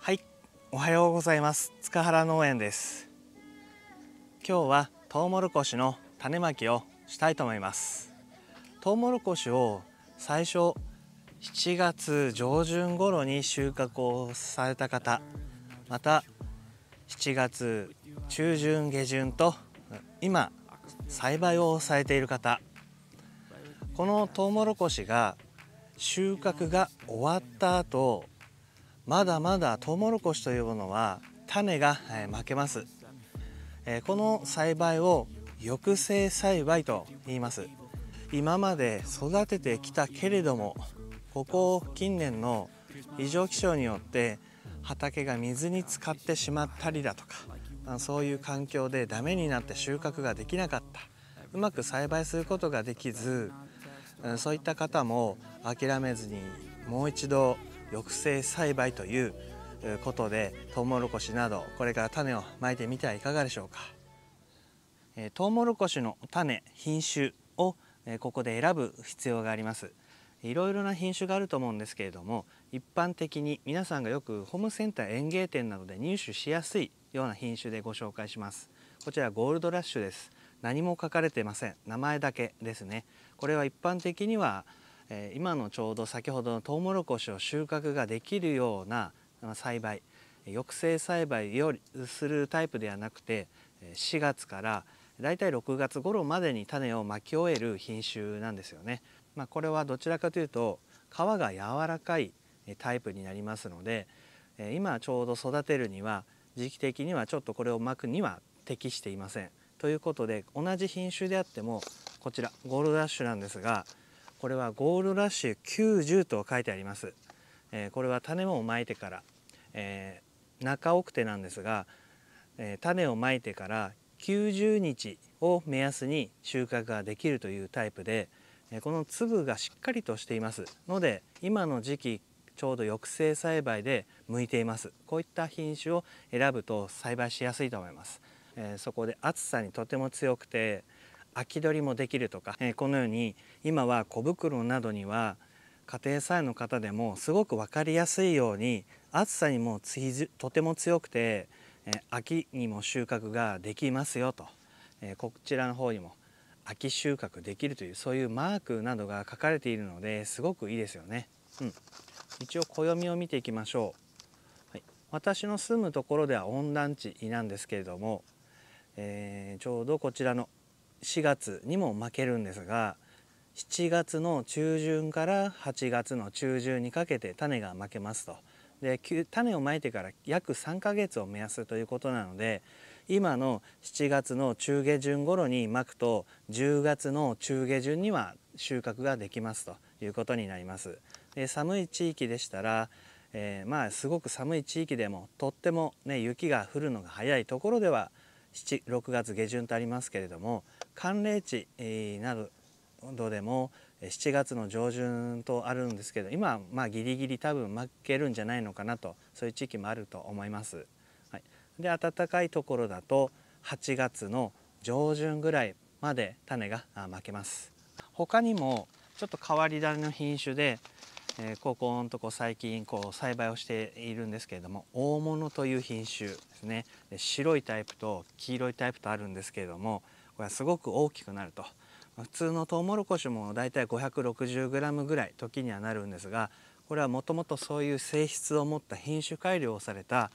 はいおはようございます塚原農園です今日はトウモロコシの種まきをしたいと思いますトウモロコシを最初7月上旬頃に収穫をされた方また7月中旬下旬と今栽培を抑えている方このトウモロコシが収穫が終わった後まだまだトウモロコシというものは種が負けますこの栽培を抑制栽培と言います今まで育ててきたけれどもここ近年の異常気象によって畑が水に浸かってしまったりだとかそういう環境でダメになって収穫ができなかったうまく栽培することができずそういった方も諦めずにもう一度抑制栽培ということでトウモロコシなどこれから種をまいてみてはいかがでしょうか。トウモロコシの種品種をここで選ぶ必要があります。いろいろな品種があると思うんですけれども一般的に皆さんがよくホームセンター園芸店などで入手しやすいような品種でご紹介しますこちらゴールドラッシュです何も書かれてません名前だけですねこれは一般的には、え今のちょうど先ほどのトウモロコシを収穫ができるような栽培抑制栽培よりするタイプではなくて4月からだいたい6月頃までに種をまき終える品種なんですよねまあ、これはどちらかというと皮が柔らかいタイプになりますので今ちょうど育てるには時期的にはちょっとこれを巻くには適していません。ということで同じ品種であってもこちらゴールドラッシュなんですがこれはゴールドラッシュ90と書いてあります。えこれは種もまいてから、えー、中奥手なんですが、え種をまいてから90日を目安に収穫ができるというタイプで、この粒がしっかりとしていますので今の時期ちょうど抑制栽培で向いていますこういった品種を選ぶと栽培しやすいと思います、えそこで暑さにとても強くて秋取りもできるとか、えこのように今は小袋などには家庭菜園の方でもすごく分かりやすいように暑さにもとても強くて、え秋にも収穫ができますよと、えこちらの方にも秋収穫できるというそういうマークなどが書かれているのですごくいいですよね。うん、一応暦を見ていきましょう、はい、私の住むところでは温暖地なんですけれども、えー、ちょうどこちらの4月にも負けるんですが7月の中旬から8月の中旬にかけて種が負けますとで種をまいてから約3ヶ月を目安ということなので今の7月の中下旬頃にまくと10月の中下旬には収穫ができますということになります。で寒い地域でしたら、えー、まあすごく寒い地域でもとっても、ね、雪が降るのが早いところでは6月下旬とありますけれども寒冷地などでも7月の上旬とあるんですけど今はまあギリギリ多分負けるんじゃないのかなとそういう地域もあると思います。で暖かいところだと8月の上旬ぐらいまで種がまけます他にもちょっと変わり種の品種で、えー、ここのとこ最近こう栽培をしているんですけれども大物という品種ですねで白いタイプと黄色いタイプとあるんですけれどもこれはすごく大きくなると普通のトウモロコシもだいたい 560g ぐらい時にはなるんですがこれはもともとそういう性質を持った品種改良をされた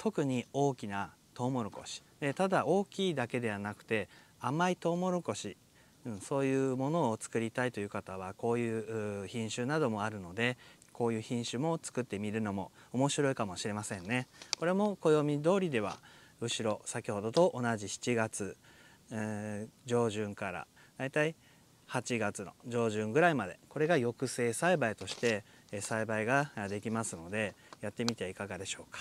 特に大きなトウモロコシでただ大きいだけではなくて甘いトウモロコシ、うん、そういうものを作りたいという方はこういう品種などもあるのでこういう品種も作ってみるのも面白いかもしれませんね。これも暦通りでは後ろ先ほどと同じ7月、えー、上旬からだいたい8月の上旬ぐらいまでこれが抑制栽培として栽培ができますのでやってみてはいかがでしょうか。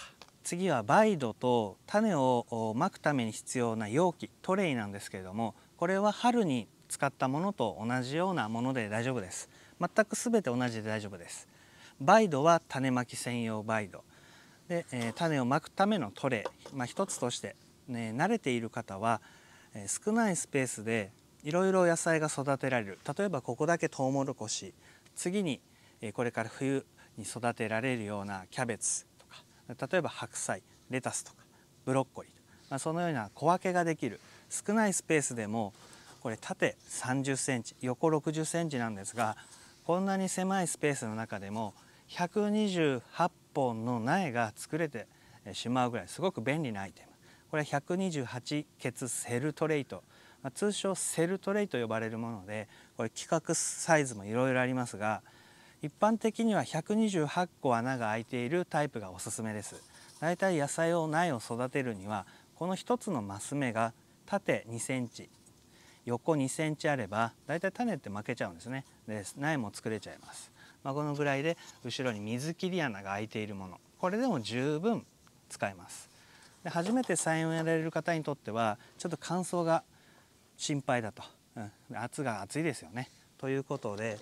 次は梅土と種をまくために必要な容器トレイなんですけれどもこれは春に使ったものと同じようなもので大丈夫です全く全て同じで大丈夫です梅土は種まき専用梅土で、えー、種をまくためのトレイ、まあ、一つとして、ね、慣れている方は、えー、少ないスペースでいろいろ野菜が育てられる例えばここだけトウモロコシ次に、えー、これから冬に育てられるようなキャベツ例えば白菜レタスとかブロッコリー、まあ、そのような小分けができる少ないスペースでもこれ縦30センチ横60センチなんですがこんなに狭いスペースの中でも128本の苗が作れてしまうぐらいすごく便利なアイテムこれは128欠セルトレイと通称セルトレイと呼ばれるものでこれ規格サイズもいろいろありますが一般的には128個穴が開いているタイプがおすすめですだいたい野菜を苗を育てるにはこの一つのマス目が縦2センチ横2センチあればだいたい種って負けちゃうんですねで苗も作れちゃいます、まあ、このぐらいで後ろに水切り穴が開いているものこれでも十分使えますで初めて菜園をやられる方にとってはちょっと乾燥が心配だと、うん、暑が熱いですよねということで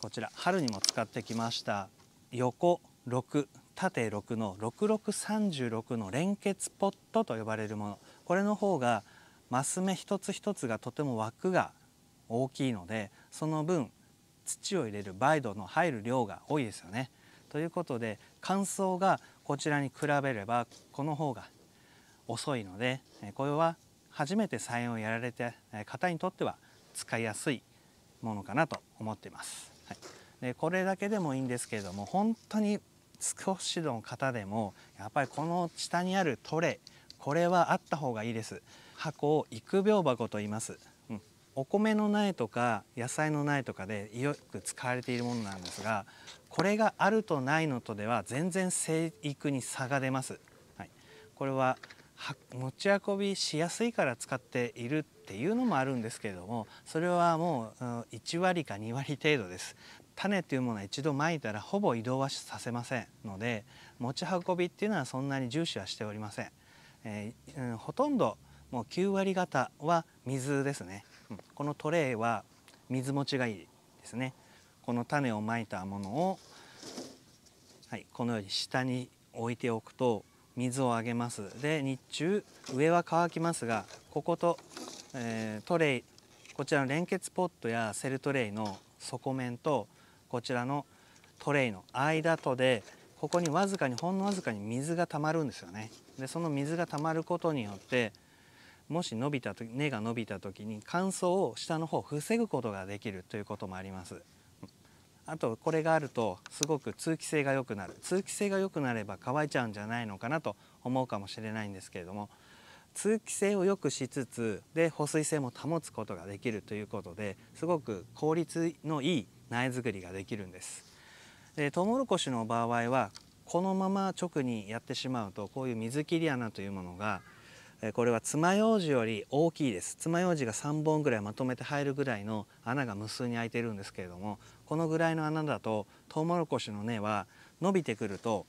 こちら春にも使ってきました横6縦6の6636の連結ポットと呼ばれるものこれの方がマス目一つ一つがとても枠が大きいのでその分土を入れる梅土の入る量が多いですよね。ということで乾燥がこちらに比べればこの方が遅いのでこれは初めて菜園をやられた方にとっては使いやすいものかなと思っています。はい、でこれだけでもいいんですけれども本当に少しの方でもやっぱりこの下にあるトレこれはあった方がいいです箱を育苗箱と言います、うん、お米の苗とか野菜の苗とかでよく使われているものなんですがこれがあるとないのとでは全然生育に差が出ます、はい、これは持ち運びしやすいから使っているっていうのもあるんですけれどもそれはもう1割か2割程度です。種っていうものは一度まいたらほぼ移動はさせませんので持ち運びっていうのはそんなに重視はしておりません。えー、ほとんどもう9割方は水ですね、うん、このトレイは水持ちがいいですねこの種をまいたものを、はい、このように下に置いておくと水をあげますで日中上は乾きますがここと、えー、トレイこちらの連結ポットやセルトレイの底面とこちらのトレイの間とでここにわずかにほんのわずかに水が溜まるんですよね。でその水が溜まることによってもし伸びた時根が伸びた時に乾燥を下の方防ぐことができるということもあります。あとこれがあるとすごく通気性が良くなる通気性が良くなれば乾いちゃうんじゃないのかなと思うかもしれないんですけれども通気性を良くしつつで保水性も保つことができるということですごく効率のいい苗作りができるんです。でトウモロコシの場合はこのまま直にやってしまうとこういう水切り穴というものがこれは爪楊枝より大きいです爪楊枝が3本ぐらいまとめて入るぐらいの穴が無数に開いてるんですけれどもこのぐらいの穴だとトウモロコシの根は伸びてくると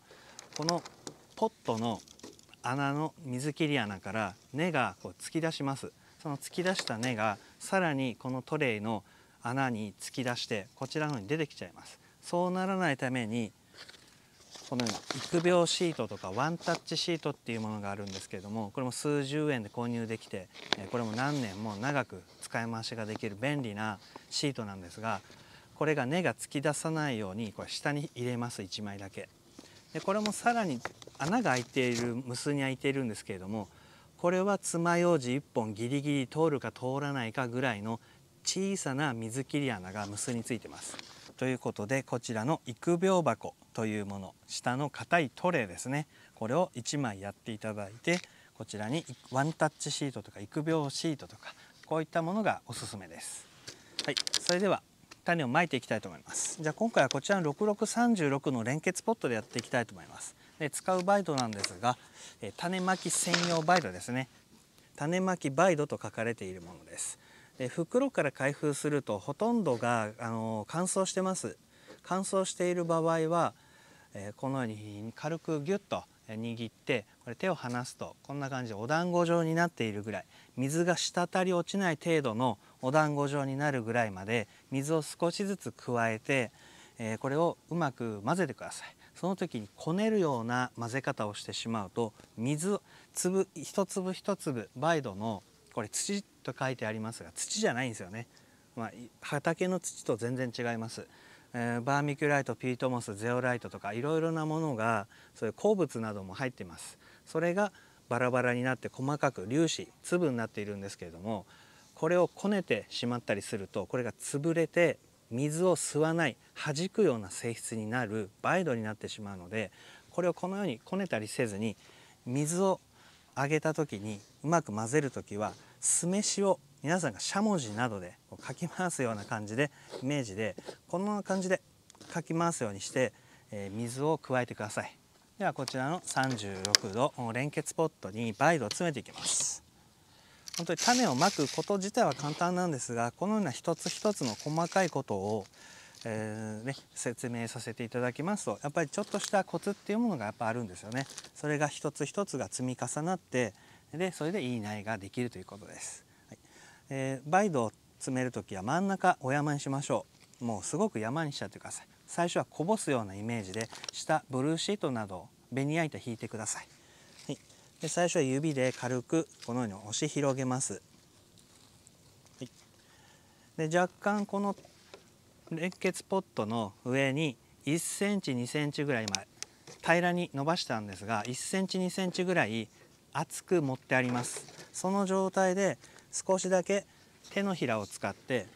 このポットの穴の水切り穴から根がこう突き出しますその突き出した根がさらにこのトレイの穴に突き出してこちらの方に出てきちゃいますそうならないためにこのように育苗シートとかワンタッチシートっていうものがあるんですけれどもこれも数十円で購入できてこれも何年も長く使い回しができる便利なシートなんですがこれが根が突き出さないようにこれ下に入れます1枚だけ。でこれもさらに穴が開いている無数に開いているんですけれどもこれは爪楊枝1本ギリギリ通るか通らないかぐらいの小さな水切り穴が無数についてます。ということでこちらの育苗箱というもの下の硬いトレーですねこれを1枚やっていただいてこちらにワンタッチシートとか育苗シートとかこういったものがおすすめですはい、それでは種をまいていきたいと思いますじゃあ今回はこちらの6636の連結ポットでやっていきたいと思いますで使うバイドなんですが、え種まき専用バイドですね種まきバイドと書かれているものですで袋から開封するとほとんどがあの乾燥してます乾燥している場合はえこのように軽くギュッと握ってこれ手を離すとこんな感じでお団子状になっているぐらい水が滴り落ちない程度のお団子状になるぐらいまで水を少しずつ加えて、えこれをうまく混ぜてくださいその時にこねるような混ぜ方をしてしまうと水粒一粒一粒梅土のこれ土と書いてありますが土じゃないんですよね、まあ、畑の土と全然違いますえー、バーミキュライトピートモスゼオライトとかいろいろなものがそういう鉱物なども入っていますそれがバラバラになって細かく粒子粒になっているんですけれどもこれをこねてしまったりするとこれが潰れて水を吸わない弾くような性質になるバイドになってしまうのでこれをこのようにこねたりせずに水をあげた時にうまく混ぜる時は酢飯を皆さんがしゃもじなどでかき回すような感じでイメージでこんな感じでかき回すようにして、え水を加えてくださいではこちらの36度連結ポットに倍度を詰めていきます本当に種をまくこと自体は簡単なんですがこのような一つ一つの細かいことを、えー、ね、説明させていただきますとやっぱりちょっとしたコツっていうものがやっぱあるんですよねそれが一つ一つが積み重なってでそれでいい苗ができるということですえー、バイドを詰める時は真ん中お山にしましょうもうすごく山にしちゃってください最初はこぼすようなイメージで下ブルーシートなどをベニヤ板引いてください、はい、で最初は指で軽くこのように押し広げます、はい、で若干この連結ポットの上に 1cm2cm センぐらい今平らに伸ばしたんですが 1cm2cm センぐらい厚く持ってありますその状態で少しだけ手のひらを使って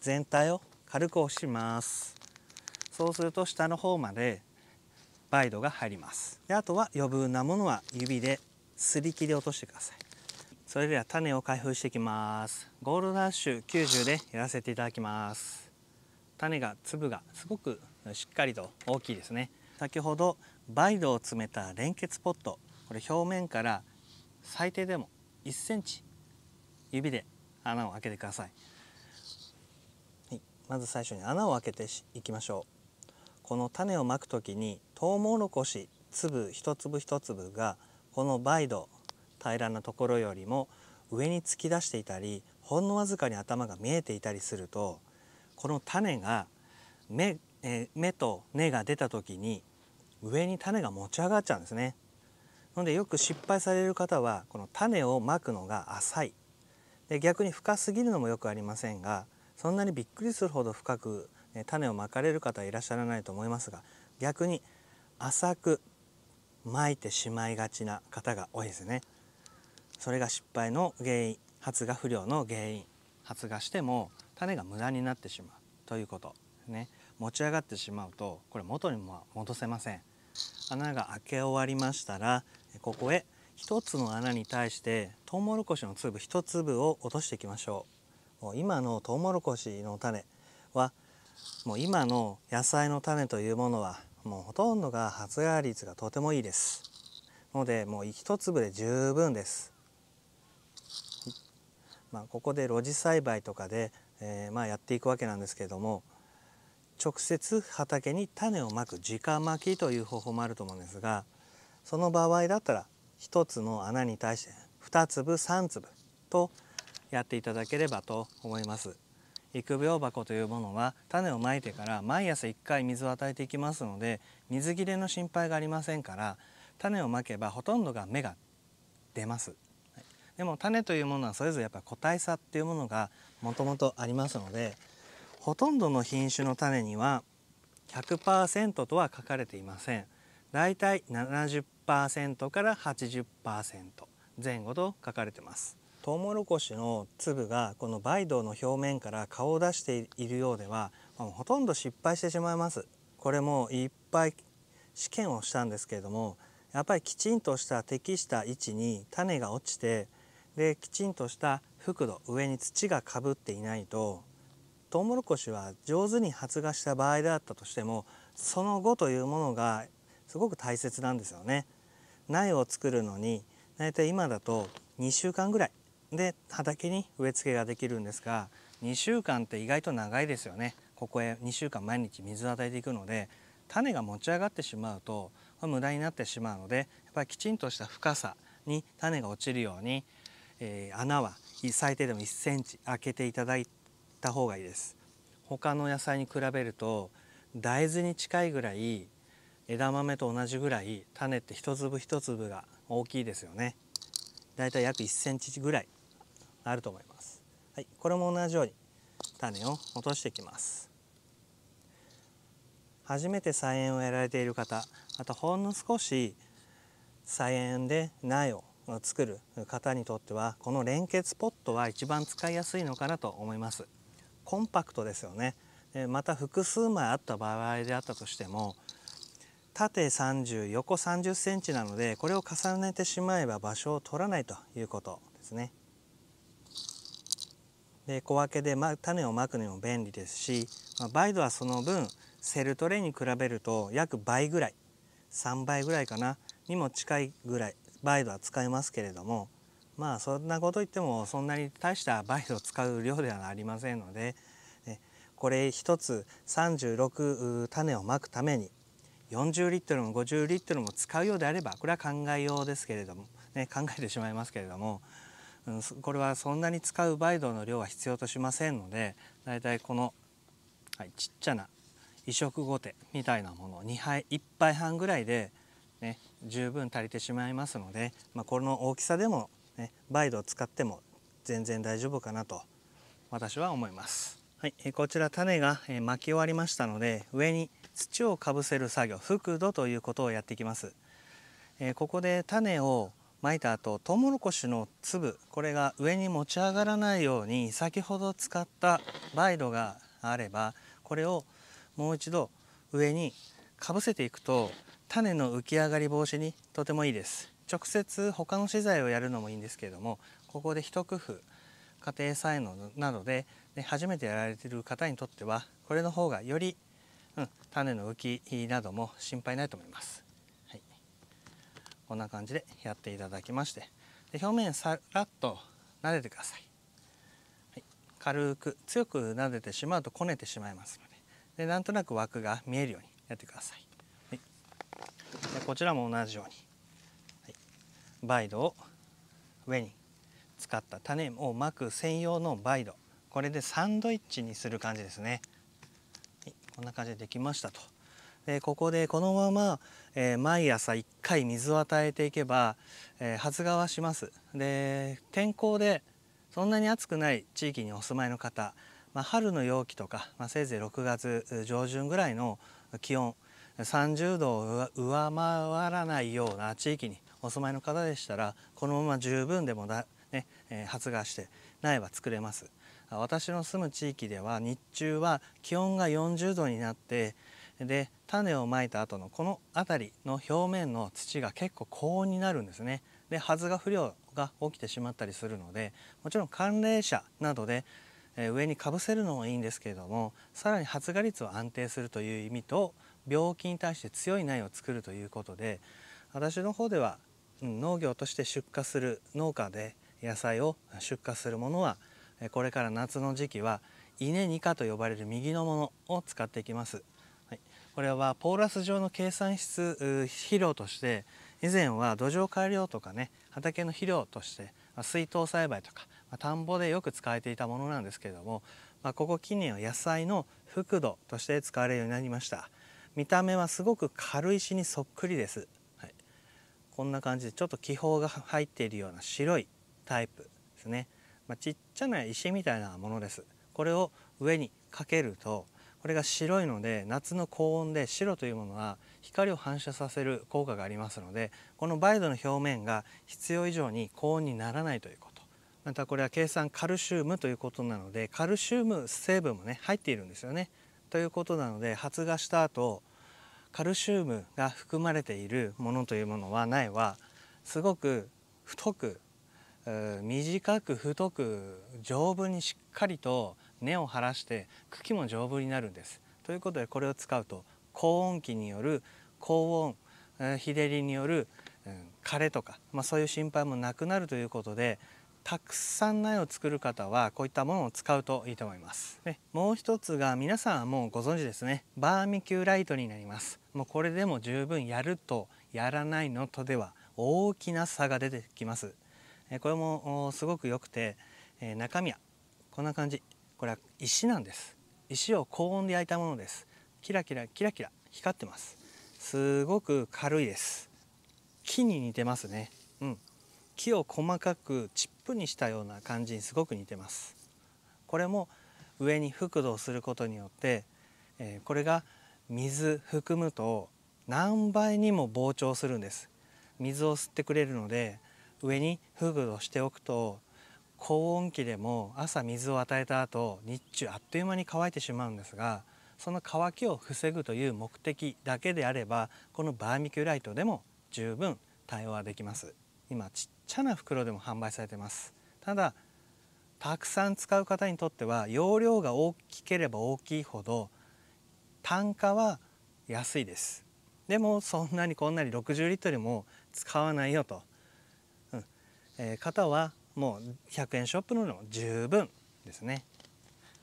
全体を軽く押しますそうすると下の方までバイドが入りますであとは余分なものは指ですり切り落としてくださいそれでは種を開封していきますゴールドラッシュ90でやらせていただきます種が粒がすごくしっかりと大きいですね先ほどバイドを詰めた連結ポットこれ表面から最低でも1センチ指で穴を開けてください、はい、まず最初に穴を開けていきましょうこの種をまく時にトウモロコシ粒一粒一粒がこの梅土平らなところよりも上に突き出していたりほんのわずかに頭が見えていたりするとこの種が目,、え目と根が出た時に上に種が持ち上がっちゃうんですね。のでよく失敗される方はこの種をまくのが浅いで逆に深すぎるのもよくありませんがそんなにびっくりするほど深く種をまかれる方いらっしゃらないと思いますが逆に浅くまいてしまいがちな方が多いですねそれが失敗の原因発芽不良の原因発芽しても種が無駄になってしまうということね持ち上がってしまうとこれ元にも戻せません穴が開け終わりましたらここへ1つの穴に対してトウモロコシの粒1粒を落としていきましょう。もう今のトウモロコシの種はもう今の野菜の種というものはもうほとんどが発芽率がとてもいいです。のでもう1粒で十分です。まあ、ここで露地栽培とかで、えー、まあやっていくわけなんですけれども直接畑に種をまく直まきという方法もあると思うんですがその場合だったら1つの穴に対して2粒3粒とやっていただければと思います。育苗箱というものは種をまいてから毎朝1回水を与えていきますので水切れの心配がありませんから種をまけばほとんどが芽が出ます。でも種というものはそれぞれやっぱ個体差っていうものがもともとありますのでほとんどの品種の種には100%とは書かれていません。だいたい10%から80%前後と書かれてますトウモロコシの粒がこの梅土の表面から顔を出しているようではほとんど失敗してしまいますこれもいっぱい試験をしたんですけれどもやっぱりきちんとした適した位置に種が落ちてできちんとした覆土上に土がかぶっていないとトウモロコシは上手に発芽した場合であったとしてもその後というものがすごく大切なんですよね。苗を作るのに大体今だと2週間ぐらいで畑に植え付けができるんですが2週間って意外と長いですよねここへ2週間毎日水を与えていくので種が持ち上がってしまうと無駄になってしまうのでやっぱりきちんとした深さに種が落ちるように、えー、穴は最低でも1ンチ開けていただいた方がいいです他の野菜に比べると大豆に近いぐらい枝豆と同じぐらい種って一粒一粒が大きいですよねだいたい約1センチぐらいあると思いますはいこれも同じように種を落としていきます初めて菜園をやられている方あとほんの少し菜園で苗を作る方にとってはこの連結ポットは一番使いやすいのかなと思いますコンパクトですよねまた複数枚あった場合であったとしても縦30横30センチなのでこれを重ねてしまえば場所を取らないということですね。で小分けで種をまくにも便利ですし、まあ、はその分セルトレイに比べると約倍ぐらい3倍ぐらいかなにも近いぐらいバイは使えますけれどもまあそんなこと言ってもそんなに大したバイを使う量ではありませんのでこれ1つ36種をまくために40リットルも50リットルも使うようであればこれは考えようですけれども、ね、考えてしまいますけれども、うん、これはそんなに使う梅土の量は必要としませんのでだいたいこの、はい、ちっちゃな移植後手みたいなもの2杯1杯半ぐらいで、ね、十分足りてしまいますので、まあ、この大きさでも、ね、梅土を使っても全然大丈夫かなと私は思います。はい、えこちら種がえ巻き終わりましたので上に土をかぶせる作業覆土ということをやっていきますえここで種をまいた後トウモロコシの粒これが上に持ち上がらないように先ほど使ったバイドがあればこれをもう一度上にかぶせていくと種の浮き上がり防止にとてもいいです直接他の資材をやるのもいいんですけれどもここで一工夫家庭菜園などでで初めてやられてる方にとってはこれの方がより、うん、種の浮きなども心配ないと思います、はい、こんな感じでやっていただきましてで表面さらっと撫でてください、はい、軽く強く撫でてしまうとこねてしまいますのででなんとなく枠が見えるようにやってください、はい、でこちらも同じように、はい、バイドを上に使った種をまく専用のバイドこれでサンドイッチにする感じですね。はい、こんな感じでできましたと。でここでこのまま、えー、毎朝1回水を与えていけば、えー、発芽はします。で天候でそんなに暑くない地域にお住まいの方、まあ、春の陽気とか、まあ、せいぜい6月上旬ぐらいの気温30度を上回らないような地域にお住まいの方でしたらこのまま十分でもだ、ね、発芽して苗は作れます。私の住む地域では日中は気温が40度になってで種をまいた後のこの辺りの表面の土が結構高温になるんですね。で発芽不良が起きてしまったりするのでもちろん寒冷車などで上にかぶせるのもいいんですけれどもさらに発芽率を安定するという意味と病気に対して強い苗を作るということで私の方では農業として出荷する農家で野菜を出荷するものはこれから夏の時期は稲ニカと呼ばれる右のものを使っていきます、はい、これはポーラス状の計算室肥料として以前は土壌改良とかね畑の肥料として水筒栽培とか田んぼでよく使えていたものなんですけれども、まあ、ここ近年は野菜の覆土として使われるようになりました見た目はすごく軽石にそっくりです、はい、こんな感じでちょっと気泡が入っているような白いタイプですねまあ、ちっちゃな石みたいなものですこれを上にかけるとこれが白いので夏の高温で白というものは光を反射させる効果がありますのでこのバイドの表面が必要以上に高温にならないということまたこれは計算カルシウムということなのでカルシウム成分もね入っているんですよねということなので発芽した後カルシウムが含まれているものというものは苗はすごく太く短く太く丈夫にしっかりと根を張らして茎も丈夫になるんです。ということでこれを使うと高温期による高温日照りによる枯れとか、まあ、そういう心配もなくなるということでたくさん苗を作る方はこういったものを使うといいと思います。ね、もう一つが皆さんはもうご存知ですねバーミキューライトになります。もうこれでも十分やるとやらないのとでは大きな差が出てきます。これもすごく良くて中身はこんな感じこれは石なんです石を高温で焼いたものですキラキラキラキラ光ってますすごく軽いです木に似てますねうん木を細かくチップにしたような感じにすごく似てますこれも上に覆土をすることによって、えこれが水含むと何倍にも膨張するんです水を吸ってくれるので上にフグをしておくと高温期でも朝水を与えた後日中あっという間に乾いてしまうんですがその乾きを防ぐという目的だけであればこのバーミキュライトでも十分対応はできます今ちっちゃな袋でも販売されてますただたくさん使う方にとっては容量が大きければ大きいほど単価は安いですでもそんなにこんなに60リットルも使わないよとえ方はもう100円ショップの十分ですね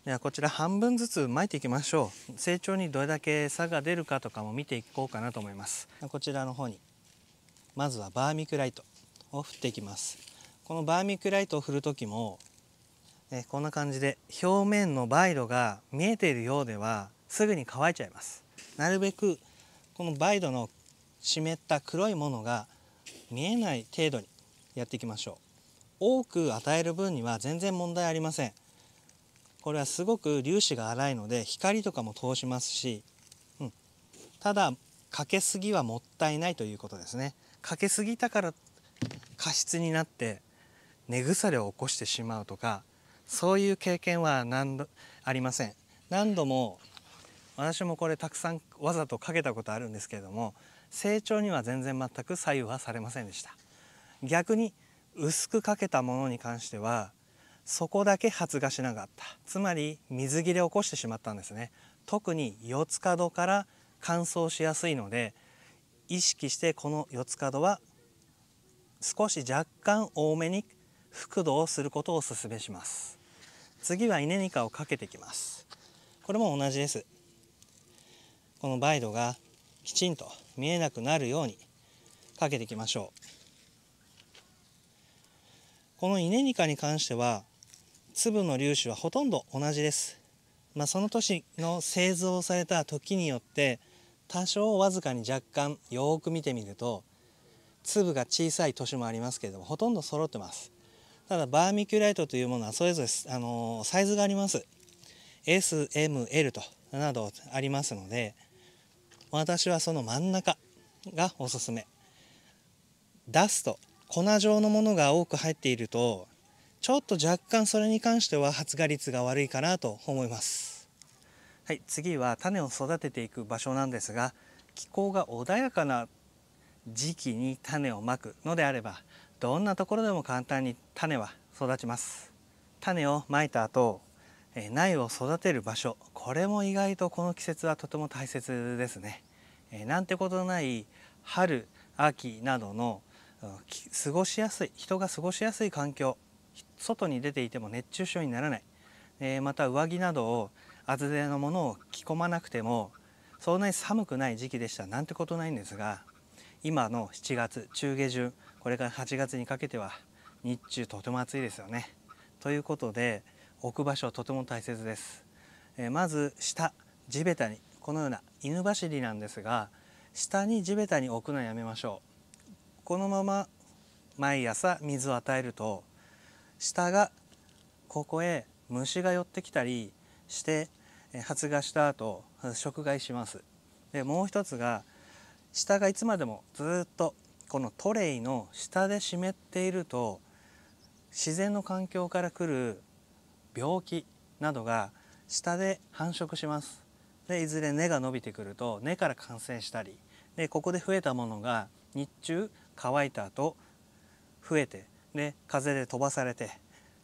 ではこちら半分ずつ巻いていきましょう成長にどれだけ差が出るかとかも見ていこうかなと思いますこちらの方にまずはバーミクライトを振っていきますこのバーミクライトを振る時もえこんな感じで表面のバイドが見えているようではすぐに乾いちゃいますなるべくこのバイドの湿った黒いものが見えない程度にやっていきましょう多く与える分には全然問題ありませんこれはすごく粒子が粗いので光とかも通しますし、うん、ただかけすぎはもったいないということですねかけすぎたから過失になって根腐れを起こしてしまうとかそういう経験は何度ありません何度も私もこれたくさんわざとかけたことあるんですけれども成長には全然全く左右はされませんでした逆に薄くかけたものに関してはそこだけ発芽しなかったつまり水切れを起こしてしまったんですね特に四つ角から乾燥しやすいので意識してこの四つ角は少し若干多めに覆土をすることをお勧めします次はイネニカをかけてきますこれも同じですこのバイドがきちんと見えなくなるようにかけていきましょうこのイネニカに関しては粒の粒子はほとんど同じです、まあ、その年の製造された時によって多少わずかに若干よく見てみると粒が小さい年もありますけれどもほとんど揃ってますただバーミキュライトというものはそれぞれ、あのサイズがあります SML となどありますので私はその真ん中がおすすめダスト粉状のものが多く入っているとちょっと若干それに関しては発芽率が悪いかなと思いますはい次は種を育てていく場所なんですが気候が穏やかな時期に種をまくのであればどんなところでも簡単に種は育ちます種をまいた後苗を育てる場所これも意外とこの季節はとても大切ですねなんてことない春秋などの過ごしやすい人が過ごしやすい環境外に出ていても熱中症にならない、えー、また上着などを厚手のものを着込まなくてもそんなに寒くない時期でしたなんてことないんですが今の7月中下旬これから8月にかけては日中とても暑いですよね。ということで置く場所とても大切です。えー、まず下地べたにこのような犬走りなんですが下に地べたに置くのはやめましょう。このまま毎朝水を与えると下がここへ虫が寄ってきたりして発芽した後食害します。でもう一つが下がいつまでもずっとこのトレイの下で湿っていると自然の環境から来る病気などが下で繁殖しますでいずれ根が伸びてくると根から感染したりでここで増えたものが日中乾いた後増えてで風で飛ばされて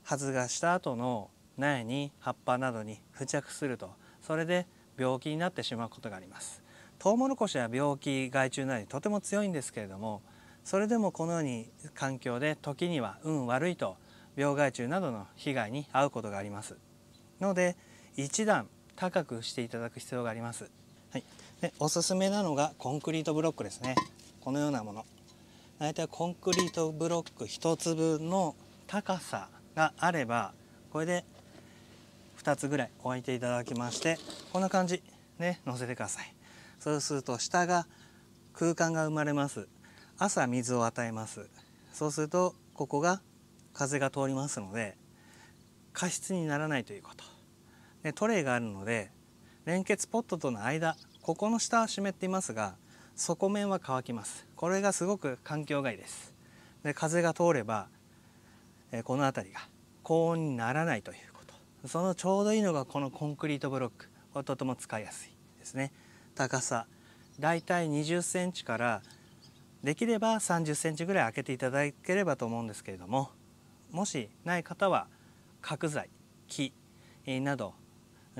発芽した後の苗に葉っぱなどに付着するとそれで病気になってしまうことがあります。トウモロコシは病気害虫なりとても強いんですけれどもそれでもこのように環境で時には運悪いと病害虫などの被害に遭うことがありますので一段高くしていただく必要があります、はい、でおすすめなのがコンクリートブロックですねこのようなもの大体コンクリートブロック1粒の高さがあればこれで2つぐらい置いていただきましてこんな感じね乗せてくださいそうすると下が空間が生まれます朝水を与えますそうするとここが風が通りますので過失にならないということでトレイがあるので連結ポットとの間ここの下は湿っていますが底面は乾きますこれがすごく環境がいいですで風が通れば、えこの辺りが高温にならないということそのちょうどいいのがこのコンクリートブロックこれとても使いやすいですね高さだいたい20センチからできれば30センチぐらい開けていただければと思うんですけれどももしない方は角材木など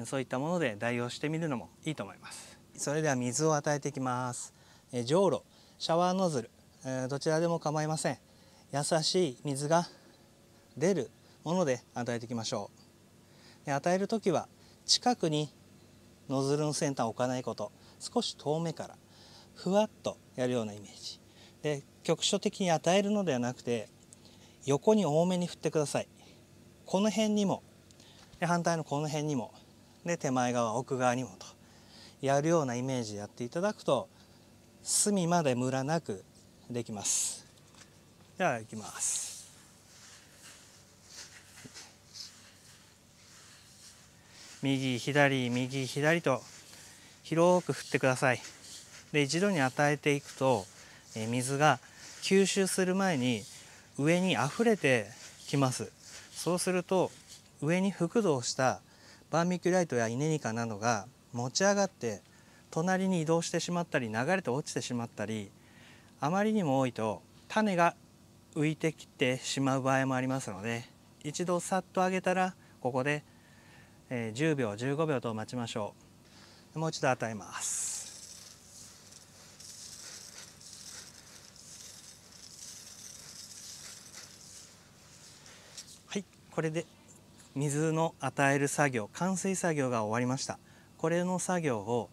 そういったもので代用してみるのもいいと思いますそれでは水を与えていきますじょうろシャワーノズル、えどちらでも構いません優しい水が出るもので与えていきましょうで与える時は近くにノズルの先端を置かないこと少し遠目からふわっとやるようなイメージで局所的に与えるのではなくて横に多めに振ってくださいこの辺にもで反対のこの辺にもで手前側奥側にもとやるようなイメージでやっていただくと隅までムラなくできますゃは行きます右左右左と広く振ってくださいで一度に与えていくと水が吸収する前に上に溢れてきますそうすると上に覆土をしたバーミキュライトやイネニカなどが持ち上がって隣に移動してしまったり流れて落ちてしまったりあまりにも多いと種が浮いてきてしまう場合もありますので一度さっと上げたらここで10秒15秒と待ちましょうもう一度与えますはいこれで水の与える作業灌水作業が終わりましたこれの作業を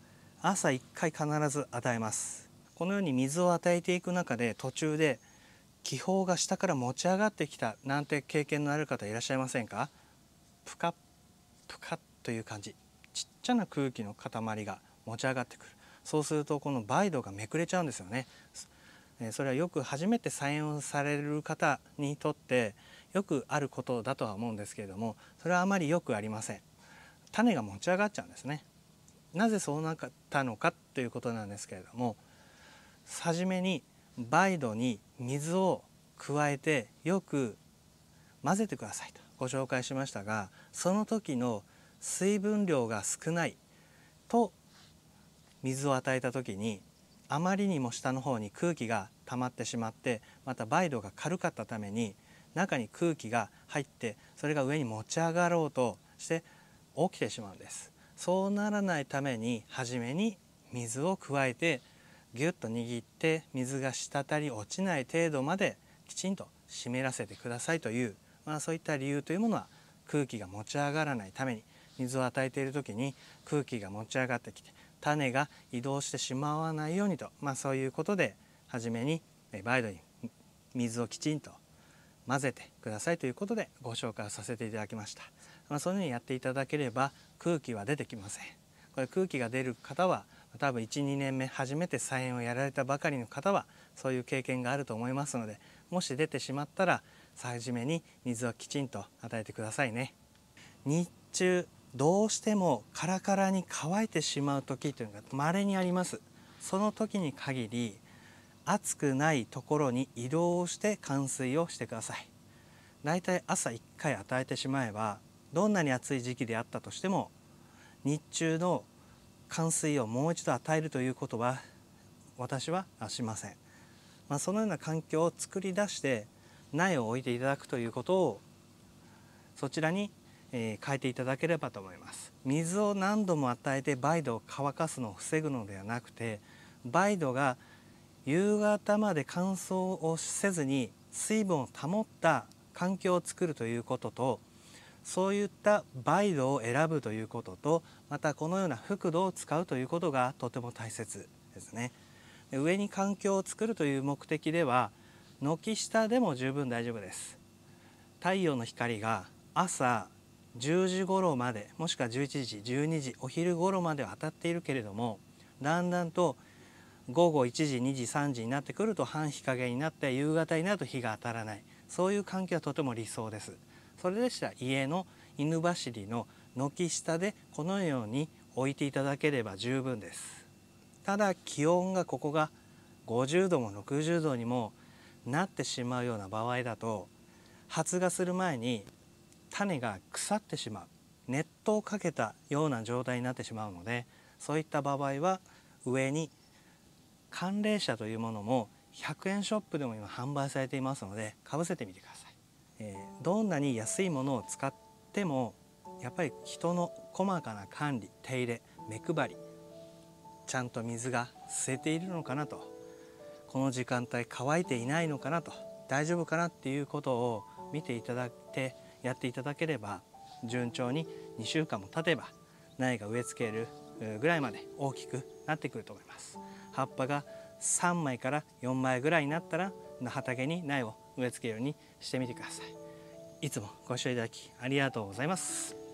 朝1回必ず与えますこのように水を与えていく中で途中で気泡が下から持ち上がってきたなんて経験のある方いらっしゃいませんかプカプカという感じちっちゃな空気の塊が持ち上がってくるそうするとこの梅土がめくれちゃうんですよねそれはよく初めて採用される方にとってよくあることだとは思うんですけれどもそれはあまりよくありません種が持ち上がっちゃうんですねなぜそうなったのかということなんですけれども初めに梅土に水を加えてよく混ぜてくださいとご紹介しましたがその時の水分量が少ないと水を与えた時にあまりにも下の方に空気が溜まってしまってまた梅土が軽かったために中に空気が入ってそれが上に持ち上がろうとして起きてしまうんです。そうならないために初めに水を加えてぎゅっと握って水が滴り落ちない程度まできちんと湿らせてくださいという、まあ、そういった理由というものは空気が持ち上がらないために水を与えている時に空気が持ち上がってきて種が移動してしまわないようにと、まあ、そういうことで初めにバイドに水をきちんと混ぜてくださいということでご紹介させていただきました。まあ、そういうふうにやっていただければ空気は出てきません。これ空気が出る方は多分12年目初めて菜園をやられたばかりの方はそういう経験があると思いますのでもし出てしまったら初めに水をきちんと与えてくださいね。日中どうしてもカラカラに乾いてしまう時というのが稀にありますその時に限り暑くないところに移動して冠水をしてくださいだいたい朝1回与えてしまえばどんなに暑い時期であったとしても日中の冠水をもう一度与えるということは私はしません、まあ、そのような環境を作り出して苗を置いていただくということをそちらに変えていただければと思います水を何度も与えて梅土を乾かすのを防ぐのではなくて梅土が夕方まで乾燥をせずに水分を保った環境を作るということとそういった梅土を選ぶということとまたこのような覆土を使うということがとても大切ですね。上に環境を作るという目的では軒下でも十分大丈夫です。太陽の光が朝10時頃までもしくは11時12時お昼頃までは当たっているけれどもだんだんと午後1時2時3時になってくると半日陰になって夕方になると日が当たらないそういう環境はとても理想ですそれでしたら家の犬走りの軒下でこのように置いていただければ十分ですただ気温がここが50度も60度にもなってしまうような場合だと発芽する前に種が腐ってしまう熱湯をかけたような状態になってしまうのでそういった場合は上に寒冷車というものも100円ショップでも今販売されていますのでかぶせてみてください。えどんなに安いものを使ってもやっぱり人の細かな管理手入れ目配りちゃんと水が吸えているのかなとこの時間帯乾いていないのかなと大丈夫かなっていうことを見ていただいてやっていただければ順調に2週間も経てば苗が植え付けるぐらいまで大きくなってくると思います葉っぱが3枚から4枚ぐらいになったら畑に苗を植え付けるようにしてみてくださいいつもご視聴いただきありがとうございます